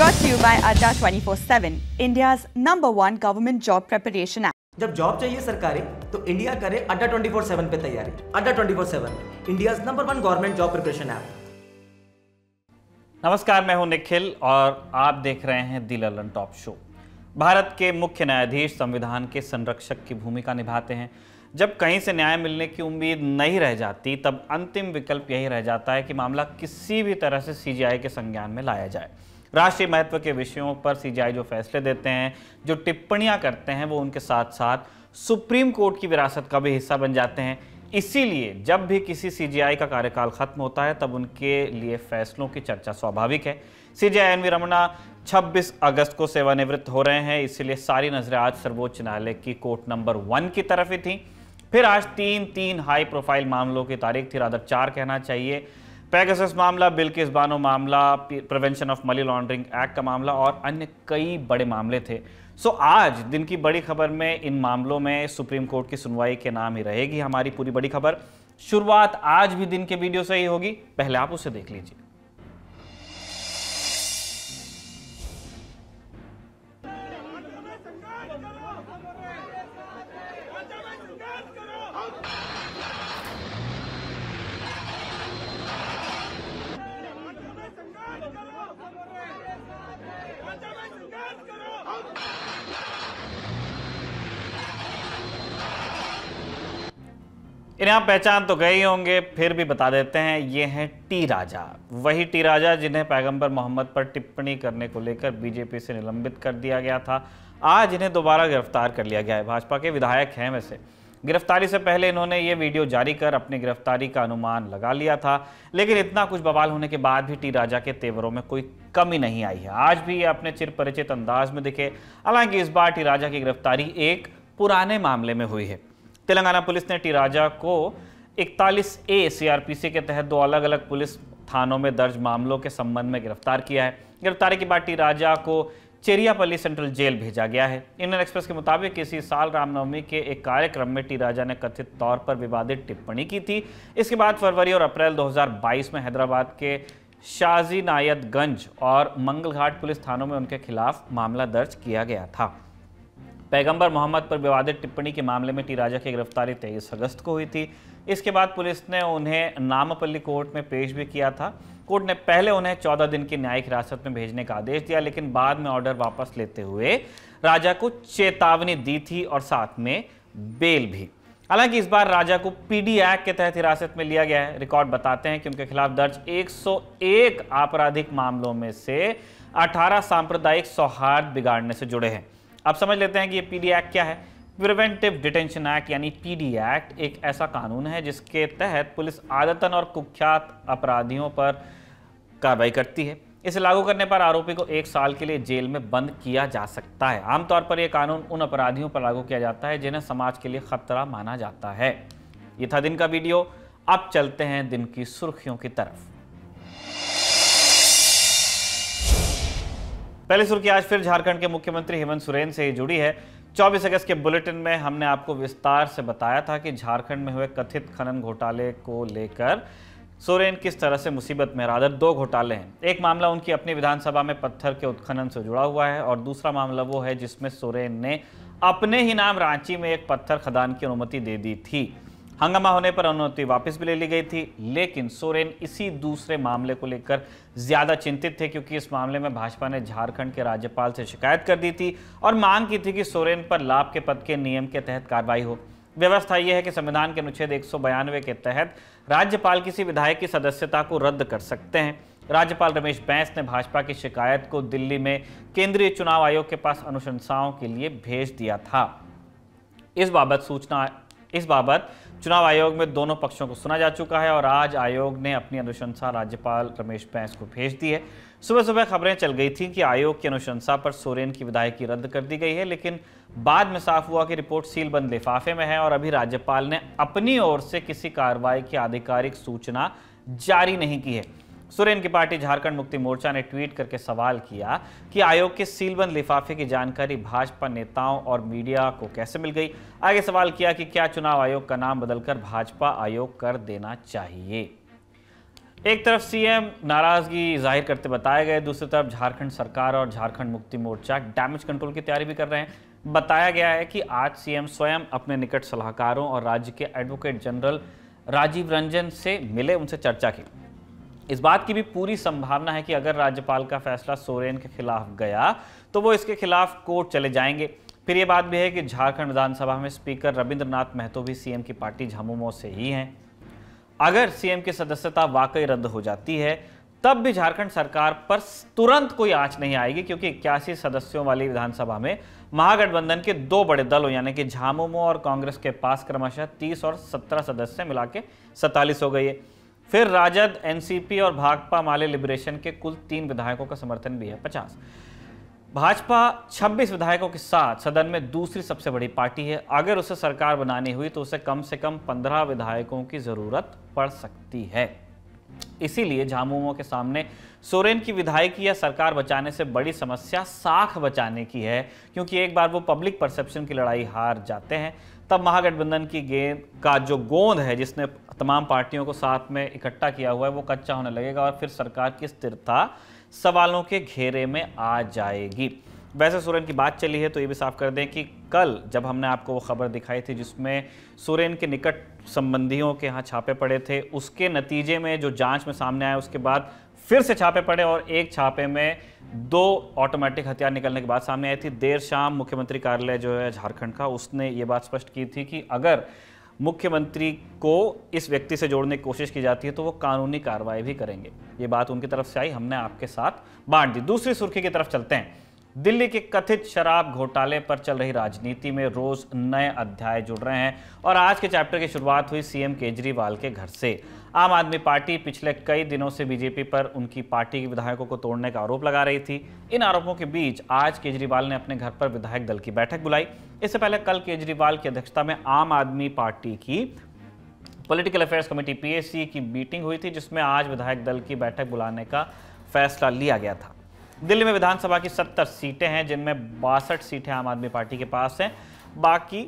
brought to you by Adda 24/7, India's number one government job preparation app. जब job चाहिए सरकारी तो India करे अड्डा 24/7 पे तैयारी अड्डा 24/7 India's number one government job preparation app नमस्कार मैं हूं निखिल और आप देख रहे हैं the Lallantop show Bharat के मुख्य न्यायाधीश संविधान के संरक्षक की भूमिका निभाते हैं जब कहीं से न्याय मिलने की उम्मीद नहीं रह जाती तब अंतिम विकल्प यही रह जाता है कि मामला किसी भी तरह से सीजीआई के संज्ञान में लाया जाए राष्ट्रीय महत्व के विषयों पर सीजीआई जो फैसले देते हैं जो टिप्पणियां करते हैं वो उनके साथ साथ सुप्रीम कोर्ट की विरासत का भी हिस्सा बन जाते हैं इसीलिए जब भी किसी सीजीआई का कार्यकाल खत्म होता है तब उनके लिए फैसलों की चर्चा स्वाभाविक है सीजीआई एन वी रमना 26 अगस्त को सेवानिवृत्त हो रहे हैं इसीलिए सारी नजरें आज सर्वोच्च न्यायालय की कोर्ट नंबर वन की तरफ ही थी फिर आज तीन तीन हाई प्रोफाइल मामलों की तारीख थी राधर चार कहना चाहिए पैगसस मामला बिल के बानो मामला prevention of money laundering act का मामला और अन्य कई बड़े मामले थे सो so, आज दिन की बड़ी खबर में इन मामलों में सुप्रीम कोर्ट की सुनवाई के नाम ही रहेगी हमारी पूरी बड़ी खबर शुरुआत आज भी दिन के वीडियो से ही होगी पहले आप उसे देख लीजिए पहचान तो गए ही होंगे फिर भी बता देते हैं ये हैं टी राजा वही टी राजा जिन्हें पैगंबर मोहम्मद पर टिप्पणी करने को लेकर बीजेपी से निलंबित कर दिया गया था आज इन्हें दोबारा गिरफ्तार कर लिया गया है भाजपा के विधायक हैं वैसे गिरफ्तारी से पहले इन्होंने ये वीडियो जारी कर अपनी गिरफ्तारी का अनुमान लगा लिया था लेकिन इतना कुछ बवाल होने के बाद भी टी राजा के तेवरों में कोई कमी नहीं आई है आज भी ये अपने चिर परिचित अंदाज में दिखे हालांकि इस बार टी राजा की गिरफ्तारी एक पुराने मामले में हुई है तेलंगाना पुलिस ने टी राजा को इकतालीस ए सीआरपीसी के तहत दो अलग अलग पुलिस थानों में दर्ज मामलों के संबंध में गिरफ्तार किया है गिरफ्तारी के बाद टी राजा को चेरियापल्ली सेंट्रल जेल भेजा गया है इंडियन एक्सप्रेस के मुताबिक इसी साल रामनवमी के एक कार्यक्रम में टी राजा ने कथित तौर पर विवादित टिप्पणी की थी इसके बाद फरवरी और अप्रैल 2022 में हैदराबाद के शाजी नायतगंज और मंगलघाट पुलिस थानों में उनके खिलाफ मामला दर्ज किया गया था पैगंबर मोहम्मद पर विवादित टिप्पणी के मामले में टी राजा की गिरफ्तारी तेईस अगस्त को हुई थी इसके बाद पुलिस ने उन्हें नामपल्ली कोर्ट में पेश भी किया था कोर्ट ने पहले उन्हें 14 दिन की न्यायिक हिरासत में भेजने का आदेश दिया लेकिन बाद में ऑर्डर वापस लेते हुए राजा को चेतावनी दी थी और साथ में बेल भी हालांकि इस बार राजा को पीडी एक्ट के तहत हिरासत में लिया गया है रिकॉर्ड बताते हैं कि उनके खिलाफ दर्ज 101 आपराधिक मामलों में से 18 सांप्रदायिक सौहार्द बिगाड़ने से जुड़े हैं अब समझ लेते हैं कि ये पीडी एक्ट क्या है प्रिवेंटिव डिटेंशन एक्ट यानी पीडी एक्ट एक ऐसा कानून है जिसके तहत पुलिस आदतन और कुख्यात अपराधियों पर कार्रवाई करती है इसे लागू करने पर आरोपी को एक साल के लिए जेल में बंद किया जा सकता है आमतौर पर यह कानून उन अपराधियों पर लागू किया जाता है जिन्हें समाज के लिए खतरा माना जाता है ये था दिन का वीडियो अब चलते हैं दिन की सुर्खियों की तरफ पहली सुर्खी आज फिर झारखंड के मुख्यमंत्री हेमंत सोरेन से जुड़ी है 24 अगस्त के बुलेटिन में हमने आपको विस्तार से बताया था कि झारखंड में हुए कथित खनन घोटाले को लेकर सोरेन किस तरह से मुसीबत में रादर दो घोटाले हैं एक मामला उनकी अपनी विधानसभा में पत्थर के उत्खनन से जुड़ा हुआ है और दूसरा मामला वो है जिसमें सोरेन ने अपने ही नाम रांची में एक पत्थर खदान की अनुमति दे दी थी हंगामा होने पर अनुमति वापस भी ले ली गई थी लेकिन सोरेन इसी दूसरे मामले को लेकर ज़्यादा चिंतित थे क्योंकि इस मामले में भाजपा ने झारखंड के राज्यपाल से शिकायत कर दी थी और मांग की थी कि सोरेन पर लाभ के पद के नियम के तहत कार्रवाई हो व्यवस्था यह है कि संविधान के अनुच्छेद एक के तहत राज्यपाल किसी विधायक की सदस्यता को रद्द कर सकते हैं राज्यपाल रमेश बैंस ने भाजपा की शिकायत को दिल्ली में केंद्रीय चुनाव आयोग के पास अनुशंसाओं के लिए भेज दिया था इस बाबत सूचना इस बाबत चुनाव आयोग में दोनों पक्षों को सुना जा चुका है और आज आयोग ने अपनी अनुशंसा राज्यपाल रमेश बैंस को भेज दी है सुबह सुबह खबरें चल गई थी कि आयोग की अनुशंसा पर सोरेन की विधायकी रद्द कर दी गई है लेकिन बाद में साफ हुआ कि रिपोर्ट सीलबंद लिफाफे में है और अभी राज्यपाल ने अपनी ओर से किसी कार्रवाई की आधिकारिक सूचना जारी नहीं की है सुरेन की पार्टी झारखंड मुक्ति मोर्चा ने ट्वीट करके सवाल किया कि आयोग के सीलबंद लिफाफे की जानकारी भाजपा नेताओं और मीडिया को कैसे मिल गई आगे सवाल किया कि क्या चुनाव आयोग का नाम बदलकर भाजपा आयोग कर देना चाहिए एक तरफ सीएम नाराजगी जाहिर करते बताए गए दूसरी तरफ झारखंड सरकार और झारखंड मुक्ति मोर्चा डैमेज कंट्रोल की तैयारी भी कर रहे हैं बताया गया है कि आज सीएम स्वयं अपने निकट सलाहकारों और राज्य के एडवोकेट जनरल राजीव रंजन से मिले उनसे चर्चा की इस बात की भी पूरी संभावना है कि अगर राज्यपाल का फैसला सोरेन के खिलाफ गया तो वो इसके खिलाफ कोर्ट चले जाएंगे फिर ये बात भी है कि झारखंड विधानसभा में स्पीकर रविंद्रनाथ महतो भी सीएम की पार्टी झामुमो से ही हैं अगर सीएम की सदस्यता वाकई रद्द हो जाती है तब भी झारखंड सरकार पर तुरंत कोई आंच नहीं आएगी क्योंकि इक्यासी सदस्यों वाली विधानसभा में महागठबंधन के दो बड़े दल हो यानी कि झामुमो और कांग्रेस के पास क्रमशः 30 और 17 सदस्य मिला के सैतालीस हो गई है फिर राजद एनसीपी और भाकपा माले लिबरेशन के कुल तीन विधायकों का समर्थन भी है पचास भाजपा 26 विधायकों के साथ सदन में दूसरी सबसे बड़ी पार्टी है अगर उसे सरकार बनानी हुई तो उसे कम से कम 15 विधायकों की जरूरत पड़ सकती है इसीलिए झामुमो के सामने सोरेन की विधायकी या सरकार बचाने से बड़ी समस्या साख बचाने की है क्योंकि एक बार वो पब्लिक परसेप्शन की लड़ाई हार जाते हैं तब महागठबंधन की गेंद का जो गोंद है जिसने तमाम पार्टियों को साथ में इकट्ठा किया हुआ है वो कच्चा होने लगेगा और फिर सरकार की स्थिरता सवालों के घेरे में आ जाएगी वैसे सोरेन की बात चली है तो ये भी साफ कर दें कि कल जब हमने आपको वो खबर दिखाई थी जिसमें सोरेन के निकट संबंधियों के यहाँ छापे पड़े थे उसके नतीजे में जो जांच में सामने आया उसके बाद फिर से छापे पड़े और एक छापे में दो ऑटोमेटिक हथियार निकलने की बात सामने आई थी देर शाम मुख्यमंत्री कार्यालय जो है झारखंड का उसने ये बात स्पष्ट की थी कि अगर मुख्यमंत्री को इस व्यक्ति से जोड़ने की कोशिश की जाती है तो वो कानूनी कार्रवाई भी करेंगे ये बात उनकी तरफ से आई हमने आपके साथ बांट दी दूसरी सुर्खी की तरफ चलते हैं दिल्ली के कथित शराब घोटाले पर चल रही राजनीति में रोज नए अध्याय जुड़ रहे हैं और आज के चैप्टर की शुरुआत हुई सीएम केजरीवाल के घर से आम आदमी पार्टी पिछले कई दिनों से बीजेपी पर उनकी पार्टी के विधायकों को तोड़ने का आरोप लगा रही थी इन आरोपों के बीच आज केजरीवाल ने अपने घर पर विधायक दल की बैठक बुलाई इससे पहले कल केजरीवाल की अध्यक्षता में आम आदमी पार्टी की पोलिटिकल अफेयर्स कमेटी पी की मीटिंग हुई थी जिसमें आज विधायक दल की बैठक बुलाने का फैसला लिया गया था दिल्ली में विधानसभा की सत्तर सीटें हैं जिनमें बासठ सीटें आम आदमी पार्टी के पास हैं बाकी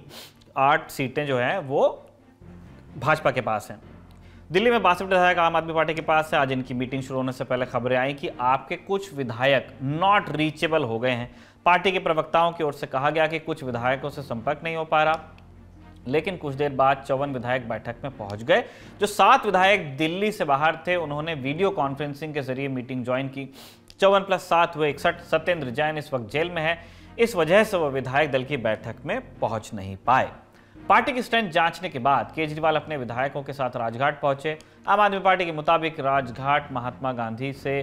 आठ सीटें जो हैं वो भाजपा के पास हैं दिल्ली में बासठ विधायक आम आदमी पार्टी के पास है आज इनकी मीटिंग शुरू होने से पहले खबरें आई कि आपके कुछ विधायक नॉट रीचेबल हो गए हैं पार्टी के प्रवक्ताओं की ओर से कहा गया कि कुछ विधायकों से संपर्क नहीं हो पा रहा लेकिन कुछ देर बाद चौवन विधायक बैठक में पहुंच गए जो सात विधायक दिल्ली से बाहर थे उन्होंने वीडियो कॉन्फ्रेंसिंग के जरिए मीटिंग ज्वाइन की चौवन प्लस सात हुए इकसठ सत्येंद्र जैन इस वक्त जेल में है इस वजह से वह विधायक दल की बैठक में पहुंच नहीं पाए पार्टी की स्ट्रेंथ जांचने के बाद केजरीवाल अपने विधायकों के साथ राजघाट पहुंचे आम आदमी पार्टी के मुताबिक राजघाट महात्मा गांधी से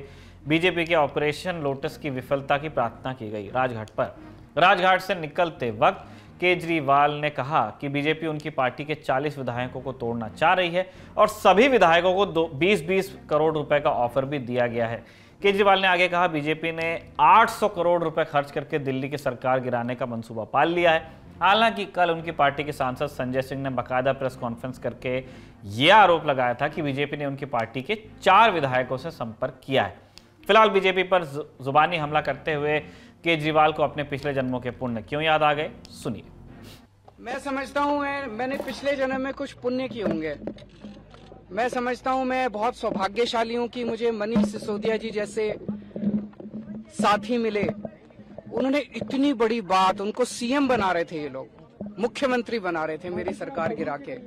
बीजेपी के ऑपरेशन लोटस की विफलता की प्रार्थना की गई राजघाट पर राजघाट से निकलते वक्त केजरीवाल ने कहा कि बीजेपी उनकी पार्टी के 40 विधायकों को तोड़ना चाह रही है और सभी विधायकों को 20-20 करोड़ रुपए का ऑफर भी दिया गया है केजरीवाल ने आगे कहा बीजेपी ने 800 करोड़ रुपए खर्च करके दिल्ली की सरकार गिराने का मंसूबा पाल लिया है हालांकि कल उनकी पार्टी के सांसद संजय सिंह ने बाकायदा प्रेस कॉन्फ्रेंस करके ये आरोप लगाया था कि बीजेपी ने उनकी पार्टी के चार विधायकों से संपर्क किया है फिलहाल बीजेपी पर जुबानी हमला करते हुए केजरीवाल को अपने पिछले जन्मों के पुण्य क्यों याद आ गए सुनिए मैं समझता हूँ मैंने पिछले जन्म में कुछ पुण्य किए होंगे मैं समझता हूं मैं बहुत सौभाग्यशाली हूं कि मुझे मनीष सिसोदिया जी जैसे साथी मिले उन्होंने इतनी बड़ी बात उनको सीएम बना रहे थे ये लोग मुख्यमंत्री बना रहे थे मेरी सरकार गिरा के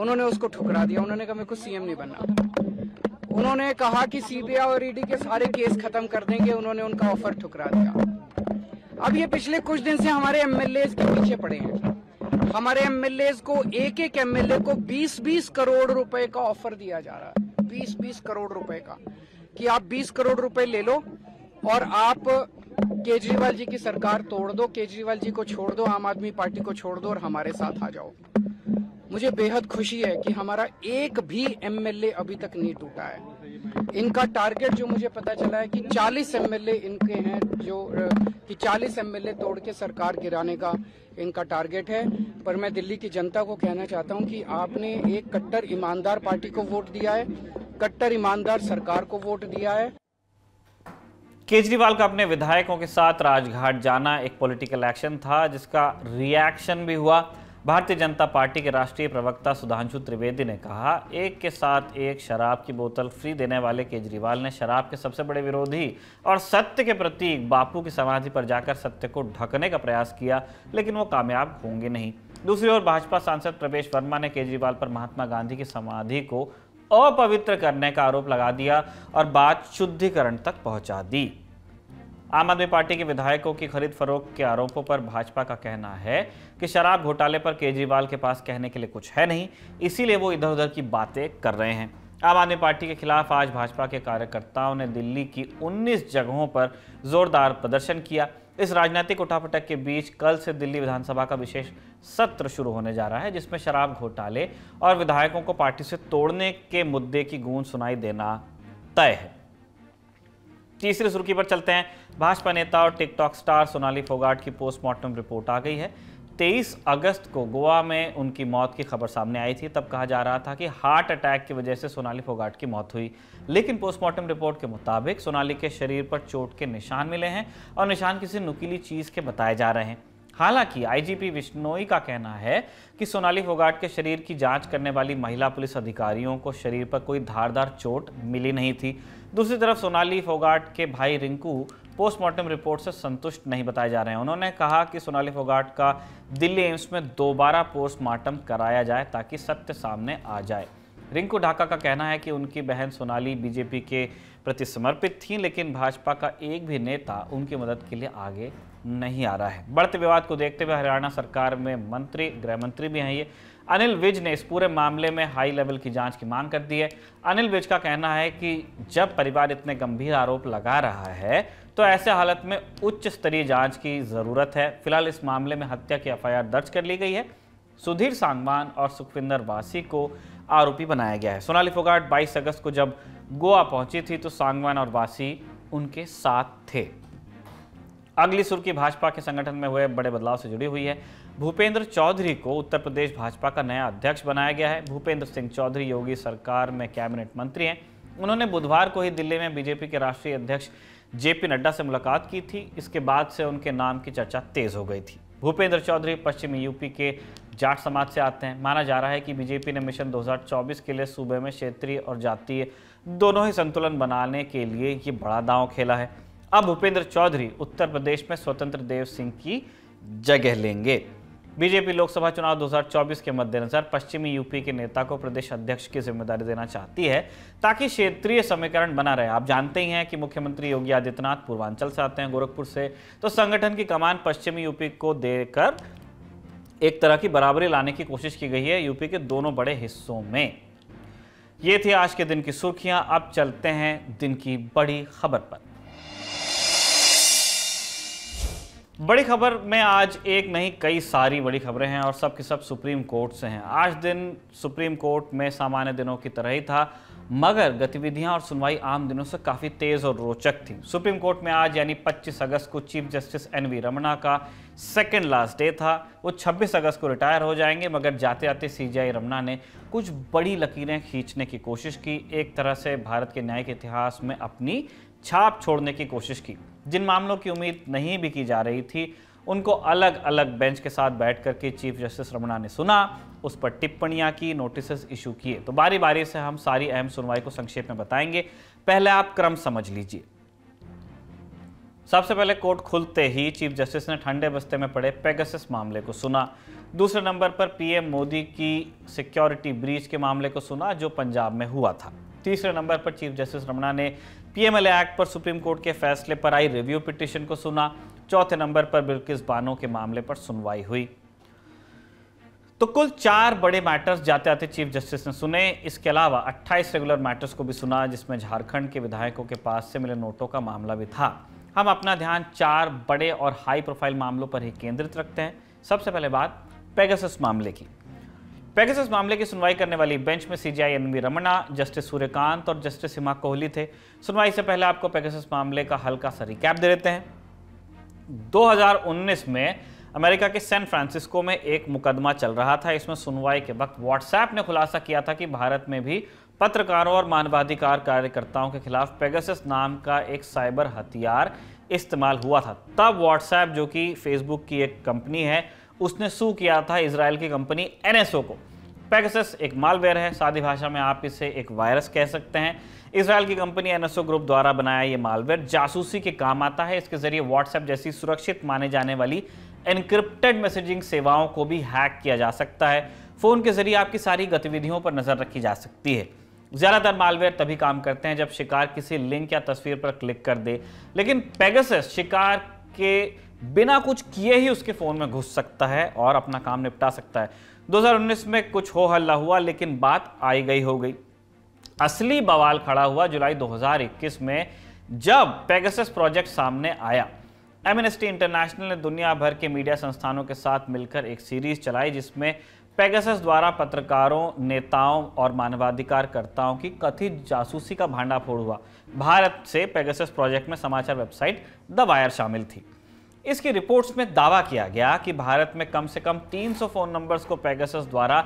उन्होंने उसको ठुकरा दिया उन्होंने कहा मेरे को सीएम नहीं बनना उन्होंने कहा कि सीबीआई और ईडी के सारे केस खत्म कर देंगे उन्होंने उनका ऑफर ठुकरा दिया अब ये पिछले कुछ दिन से हमारे एमएलए के पीछे पड़े हैं हमारे एमएलए को एक एक एमएलए को 20-20 करोड़ रुपए का ऑफर दिया जा रहा है 20-20 करोड़ रुपए का कि आप 20 करोड़ रुपए ले लो और आप केजरीवाल जी की सरकार तोड़ दो केजरीवाल जी को छोड़ दो आम आदमी पार्टी को छोड़ दो और हमारे साथ आ जाओ मुझे बेहद खुशी है कि हमारा एक भी एमएलए अभी तक नहीं टूटा है इनका टारगेट जो मुझे पता चला है कि 40 एमएलए इनके हैं जो कि 40 एमएलए तोड़ के सरकार गिराने का इनका टारगेट है पर मैं दिल्ली की जनता को कहना चाहता हूं कि आपने एक कट्टर ईमानदार पार्टी को वोट दिया है कट्टर ईमानदार सरकार को वोट दिया है केजरीवाल का अपने विधायकों के साथ राजघाट जाना एक पॉलिटिकल एक्शन था जिसका रिएक्शन भी हुआ भारतीय जनता पार्टी के राष्ट्रीय प्रवक्ता सुधांशु त्रिवेदी ने कहा एक के साथ एक शराब की बोतल फ्री देने वाले केजरीवाल ने शराब के सबसे बड़े विरोधी और सत्य के प्रतीक बापू की समाधि पर जाकर सत्य को ढकने का प्रयास किया लेकिन वो कामयाब होंगे नहीं दूसरी ओर भाजपा सांसद प्रवेश वर्मा ने केजरीवाल पर महात्मा गांधी की समाधि को अपवित्र करने का आरोप लगा दिया और बात शुद्धिकरण तक पहुंचा दी आम आदमी पार्टी के विधायकों की खरीद फरोख्त के आरोपों पर भाजपा का कहना है कि शराब घोटाले पर केजरीवाल के पास कहने के लिए कुछ है नहीं इसीलिए वो इधर उधर की बातें कर रहे हैं आम आदमी पार्टी के खिलाफ आज भाजपा के कार्यकर्ताओं ने दिल्ली की 19 जगहों पर जोरदार प्रदर्शन किया इस राजनीतिक उठापटक के बीच कल से दिल्ली विधानसभा का विशेष सत्र शुरू होने जा रहा है जिसमें शराब घोटाले और विधायकों को पार्टी से तोड़ने के मुद्दे की गूंज सुनाई देना तय है तीसरी सुर्खी पर चलते हैं भाजपा नेता और टिकटॉक स्टार सोनाली फोगाट की पोस्टमार्टम रिपोर्ट आ गई है 23 अगस्त को गोवा में उनकी मौत की खबर सामने आई थी तब कहा जा रहा था कि हार्ट अटैक की वजह से सोनाली फोगाट की मौत हुई लेकिन पोस्टमार्टम रिपोर्ट के मुताबिक सोनाली के शरीर पर चोट के निशान मिले हैं और निशान किसी नुकीली चीज़ के बताए जा रहे हैं हालांकि आईजीपी विश्नोई का कहना है कि सोनाली फोगाट के शरीर की जांच करने वाली महिला पुलिस अधिकारियों को शरीर पर कोई धारदार चोट मिली नहीं थी दूसरी तरफ सोनाली फोगाट के भाई रिंकू पोस्टमार्टम रिपोर्ट से संतुष्ट नहीं बताए जा रहे हैं उन्होंने कहा कि सोनाली फोगाट का दिल्ली एम्स में दोबारा पोस्टमार्टम कराया जाए ताकि सत्य सामने आ जाए रिंकू ढाका का कहना है कि उनकी बहन सोनाली बीजेपी के प्रति समर्पित थी लेकिन भाजपा का एक भी नेता उनकी मदद के लिए आगे नहीं आ रहा है बढ़ते विवाद को देखते हुए हरियाणा सरकार में मंत्री गृह मंत्री भी हैं ये अनिल विज ने इस पूरे मामले में हाई लेवल की जांच की मांग कर दी है अनिल विज का कहना है कि जब परिवार इतने गंभीर आरोप लगा रहा है तो ऐसे हालत में उच्च स्तरीय जांच की ज़रूरत है फिलहाल इस मामले में हत्या की एफ दर्ज कर ली गई है सुधीर सांगवान और सुखविंदर वासी को आरोपी बनाया गया है सोनाली फोगाट 22 अगस्त को जब गोवा पहुंची थी तो सांगवान और वासी उनके साथ थे अगली सुर्खी भाजपा के संगठन में हुए बड़े बदलाव से जुड़ी हुई है भूपेंद्र चौधरी को उत्तर प्रदेश भाजपा का नया अध्यक्ष बनाया गया है भूपेंद्र सिंह चौधरी योगी सरकार में कैबिनेट मंत्री हैं उन्होंने बुधवार को ही दिल्ली में बीजेपी के राष्ट्रीय अध्यक्ष जेपी नड्डा से मुलाकात की थी इसके बाद से उनके नाम की चर्चा तेज हो गई थी भूपेंद्र चौधरी पश्चिमी यूपी के जाट समाज से आते हैं माना जा रहा है कि बीजेपी ने मिशन 2024 के लिए सूबे में क्षेत्रीय और जातीय दोनों ही संतुलन बनाने के लिए ये बड़ा दांव खेला है अब भूपेंद्र चौधरी उत्तर प्रदेश में स्वतंत्र देव सिंह की जगह लेंगे बीजेपी लोकसभा चुनाव 2024 के मद्देनजर पश्चिमी यूपी के नेता को प्रदेश अध्यक्ष की जिम्मेदारी देना चाहती है ताकि क्षेत्रीय समीकरण बना रहे आप जानते ही हैं कि मुख्यमंत्री योगी आदित्यनाथ पूर्वांचल से आते हैं गोरखपुर से तो संगठन की कमान पश्चिमी यूपी को देकर एक तरह की बराबरी लाने की कोशिश की गई है यूपी के दोनों बड़े हिस्सों में ये थी आज के दिन की सुर्खियां अब चलते हैं दिन की बड़ी खबर पर बड़ी खबर में आज एक नहीं कई सारी बड़ी खबरें हैं और सब के सब सुप्रीम कोर्ट से हैं आज दिन सुप्रीम कोर्ट में सामान्य दिनों की तरह ही था मगर गतिविधियां और सुनवाई आम दिनों से काफ़ी तेज़ और रोचक थी सुप्रीम कोर्ट में आज यानी 25 अगस्त को chief justice N V Ramana का सेकेंड लास्ट डे था वो 26 अगस्त को रिटायर हो जाएंगे मगर जाते जाते सी रमना ने कुछ बड़ी लकीरें खींचने की कोशिश की एक तरह से भारत के न्यायिक इतिहास में अपनी छाप छोड़ने की कोशिश की जिन मामलों की उम्मीद नहीं भी की जा रही थी उनको अलग अलग बेंच के साथ बैठ करके चीफ जस्टिस रमणा ने सुना उस पर टिप्पणियां की नोटिस इशू किए तो बारी बारी से हम सारी अहम सुनवाई को संक्षेप में बताएंगे पहले आप क्रम समझ लीजिए सबसे पहले कोर्ट खुलते ही चीफ जस्टिस ने ठंडे बस्ते में पड़े पेगसिस मामले को सुना दूसरे नंबर पर पीएम मोदी की सिक्योरिटी ब्रीच के मामले को सुना जो पंजाब में हुआ था तीसरे नंबर पर चीफ जस्टिस रमणा ने पीएमएलए एक्ट पर सुप्रीम कोर्ट के फैसले पर आई रिव्यू पिटिशन को सुना चौथे नंबर पर बिल्किस बानो के मामले पर सुनवाई हुई तो कुल चार बड़े मैटर्स जाते आते चीफ जस्टिस ने सुने इसके अलावा 28 रेगुलर मैटर्स को भी सुना जिसमें झारखंड के विधायकों के पास से मिले नोटों का मामला भी था हम अपना ध्यान चार बड़े और हाई प्रोफाइल मामलों पर ही केंद्रित रखते हैं सबसे पहले बात पेगसस मामले की पेगसस मामले की सुनवाई करने वाली बेंच में CJI NV Ramana justice Suryakant और जस्टिस हिमा कोहली थे सुनवाई से पहले आपको पेगसस मामले का हल्का सा रिकैप दे देते हैं 2019 में अमेरिका के सैन फ्रांसिस्को में एक मुकदमा चल रहा था इसमें सुनवाई के वक्त व्हाट्सएप ने खुलासा किया था कि भारत में भी पत्रकारों और मानवाधिकार कार्यकर्ताओं के खिलाफ पेगासस नाम का एक साइबर हथियार इस्तेमाल हुआ था तब व्हाट्सएप जो कि फेसबुक की एक कंपनी है उसने सू किया था इसराइल की कंपनी एनएसओ को पैगसस एक मालवेयर है सादी भाषा में आप इसे एक वायरस कह सकते हैं इसराइल की कंपनी एनएसओ ग्रुप द्वारा बनाया ये मालवेयर जासूसी के काम आता है इसके जरिए व्हाट्सएप जैसी सुरक्षित माने जाने वाली एनक्रिप्टेड मैसेजिंग सेवाओं को भी हैक किया जा सकता है फ़ोन के जरिए आपकी सारी गतिविधियों पर नज़र रखी जा सकती है ज़्यादातर मालवेयर तभी काम करते हैं जब शिकार किसी लिंक या तस्वीर पर क्लिक कर दे लेकिन पैगसस शिकार के बिना कुछ किए ही उसके फ़ोन में घुस सकता है और अपना काम निपटा सकता है 2019 में कुछ हो हल्ला हुआ लेकिन बात आई गई हो गई असली बवाल खड़ा हुआ जुलाई 2021 में जब पेगासस प्रोजेक्ट सामने आया एमनेस्टी इंटरनेशनल ने दुनिया भर के मीडिया संस्थानों के साथ मिलकर एक सीरीज चलाई जिसमें पैगस द्वारा पत्रकारों नेताओं और मानवाधिकारकर्ताओं की कथित जासूसी का भांडाफोड़ हुआ भारत से पेगसस प्रोजेक्ट में समाचार वेबसाइट द वायर शामिल थी इसकी रिपोर्ट्स में दावा किया गया कि भारत में कम से कम 300 फोन नंबर्स को पेगासस द्वारा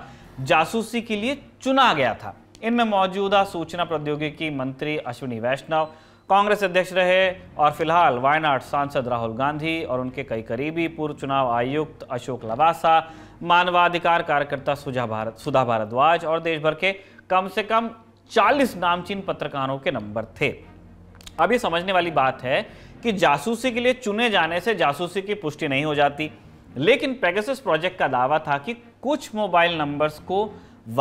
जासूसी के लिए चुना गया था इनमें मौजूदा सूचना प्रौद्योगिकी मंत्री अश्विनी वैष्णव कांग्रेस अध्यक्ष रहे और फिलहाल वायनाड सांसद राहुल गांधी और उनके कई करीबी पूर्व चुनाव आयुक्त अशोक लवासा मानवाधिकार कार्यकर्ता सुझा भारत सुधा भारद्वाज और देश भर के कम से कम 40 नामचीन पत्रकारों के नंबर थे अब ये समझने वाली बात है कि जासूसी के लिए चुने जाने से जासूसी की पुष्टि नहीं हो जाती लेकिन पेगासस प्रोजेक्ट का दावा था कि कुछ मोबाइल नंबर्स को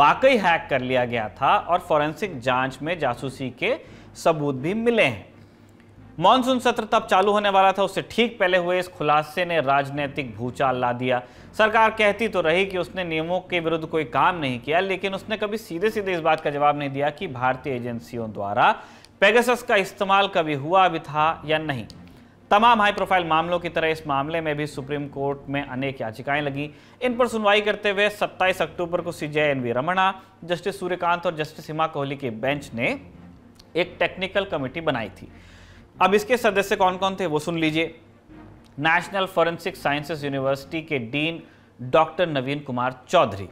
वाकई हैक कर लिया गया था और फॉरेंसिक जांच में जासूसी के सबूत भी मिले हैं मानसून सत्र तब चालू होने वाला था उससे ठीक पहले हुए इस खुलासे ने राजनीतिक भूचाल ला दिया सरकार कहती तो रही कि उसने नियमों के विरुद्ध कोई काम नहीं किया लेकिन उसने कभी सीधे सीधे इस बात का जवाब नहीं दिया कि भारतीय एजेंसियों द्वारा पेगसस का इस्तेमाल कभी हुआ भी था या नहीं तमाम हाई प्रोफाइल मामलों की तरह इस मामले में भी सुप्रीम कोर्ट में अनेक याचिकाएं लगी इन पर सुनवाई करते हुए 27 अक्टूबर को C N V Ramana justice Suryakant और जस्टिस हिमा कोहली के बेंच ने एक टेक्निकल कमेटी बनाई थी अब इसके सदस्य कौन कौन थे वो सुन लीजिए नेशनल फॉरेंसिक साइंसेस यूनिवर्सिटी के डीन डॉक्टर नवीन कुमार चौधरी